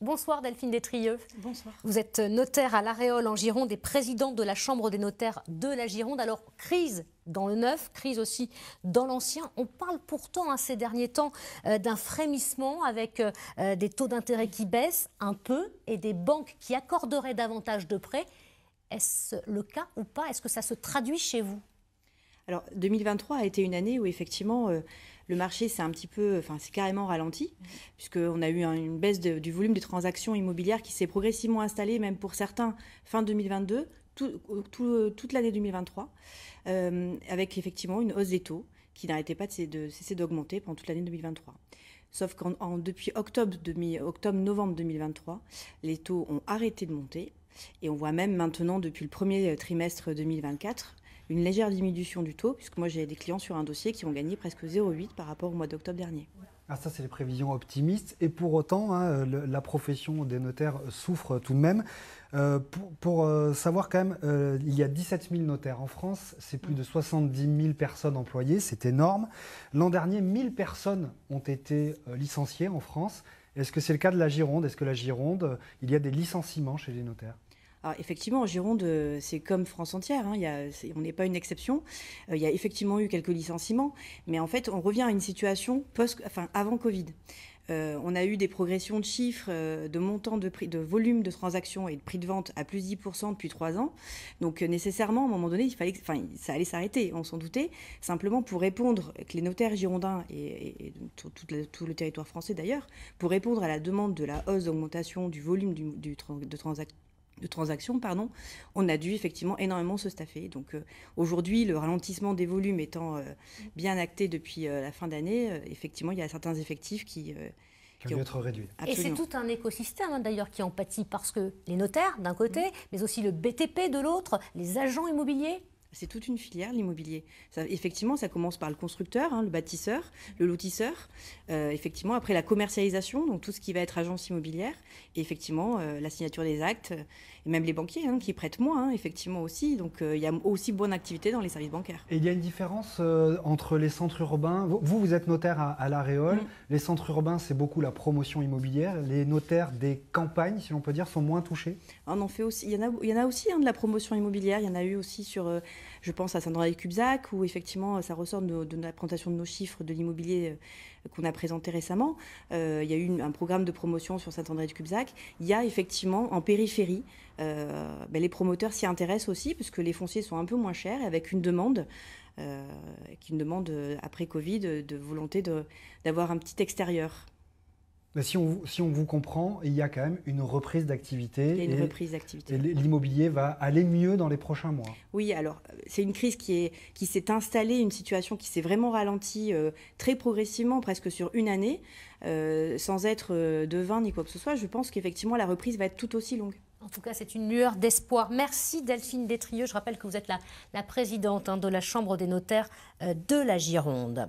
Bonsoir Delphine Détrieux. Bonsoir. Vous êtes notaire à l'Aréole en Gironde et présidente de la Chambre des notaires de la Gironde. Alors, crise dans le neuf, crise aussi dans l'ancien. On parle pourtant à hein, ces derniers temps euh, d'un frémissement avec euh, euh, des taux d'intérêt qui baissent un peu et des banques qui accorderaient davantage de prêts. Est-ce le cas ou pas Est-ce que ça se traduit chez vous alors 2023 a été une année où effectivement euh, le marché s'est un petit peu, enfin c'est carrément ralenti, mmh. puisqu'on a eu une baisse du volume des transactions immobilières qui s'est progressivement installée, même pour certains, fin 2022, euh, euh, toute l'année 2023, avec effectivement une hausse des taux qui n'arrêtait pas de, cesser d'augmenter pendant toute l'année 2023. Sauf qu'en depuis octobre, octobre, novembre 2023, les taux ont arrêté de monter et on voit même maintenant, depuis le premier euh, trimestre 2024, une légère diminution du taux, puisque moi j'ai des clients sur un dossier qui ont gagné presque 0,8 par rapport au mois d'octobre dernier. Ah, ça, c'est les prévisions optimistes. Et pour autant, hein, la profession des notaires souffre tout de même. Euh, pour, euh, savoir quand même, il y a 17 000 notaires en France, c'est plus de 70 000 personnes employées, c'est énorme. L'an dernier, 000 personnes ont été licenciées en France. Est-ce que c'est le cas de la Gironde Est-ce que la Gironde, euh, il y a des licenciements chez les notaires ah, effectivement, en Gironde, euh, c'est comme France entière, hein, on n'est pas une exception. Euh, il y a effectivement eu quelques licenciements, mais en fait, on revient à une situation post, enfin, avant Covid. Euh, on a eu des progressions de chiffres, euh, de montants de prix, de volume de transactions et de prix de vente à plus de 10% depuis trois ans. Donc euh, nécessairement, à un moment donné, il fallait, enfin, ça allait s'arrêter, on s'en doutait. Simplement pour répondre, que les notaires girondins et, tout, le, territoire français d'ailleurs, pour répondre à la demande de la hausse d'augmentation du volume de transactions de transactions, pardon, on a dû effectivement énormément se staffer. Donc euh, aujourd'hui, le ralentissement des volumes étant euh, bien acté depuis euh, la fin d'année, effectivement, il y a certains effectifs qui... qui, ont être réduits. Et c'est tout un écosystème hein, d'ailleurs qui en pâtit parce que les notaires d'un côté, mmh. mais aussi le BTP de l'autre, les agents immobiliers, c'est toute une filière, l'immobilier. Ça, effectivement, ça commence par le constructeur, hein, le bâtisseur, le lotisseur. Euh, effectivement, après la commercialisation, donc tout ce qui va être agence immobilière. Et effectivement, euh, la signature des actes, et même les banquiers hein, qui prêtent moins, hein, effectivement aussi. Donc euh, il y a aussi bonne activité dans les services bancaires. Et il y a une différence entre les centres urbains. Vous, vous êtes notaire à, à La mm. Les centres urbains, c'est beaucoup la promotion immobilière. Les notaires des campagnes, si l'on peut dire, sont moins touchés. On en fait aussi. Il y il y en a aussi de la promotion immobilière. Il y en a eu aussi sur je pense à saint andré et cubzac où effectivement, ça ressort de, la présentation de nos chiffres de l'immobilier euh, qu'on a présenté récemment. Euh, il y a eu un programme de promotion sur Saint-André de Cubzac. Il y a effectivement en périphérie, euh, ben, les promoteurs s'y intéressent aussi puisque les fonciers sont un peu moins chers et avec une demande, euh, demande après Covid de, volonté d'avoir un petit extérieur. Bah, si on, si on vous comprend, il y a quand même une reprise d'activité. une et, reprise d'activité. l'immobilier va aller mieux dans les prochains mois. Oui, alors euh, c'est une crise qui, est, qui s'est installée, une situation qui s'est vraiment ralentie euh, très progressivement, presque sur une année, euh, sans être de devin ni quoi que ce soit. Je pense qu'effectivement, la reprise va être tout aussi longue. En tout cas, c'est une lueur d'espoir. Merci Delphine Détrieux. Je rappelle que vous êtes la, la présidente hein, de la Chambre des notaires de la Gironde.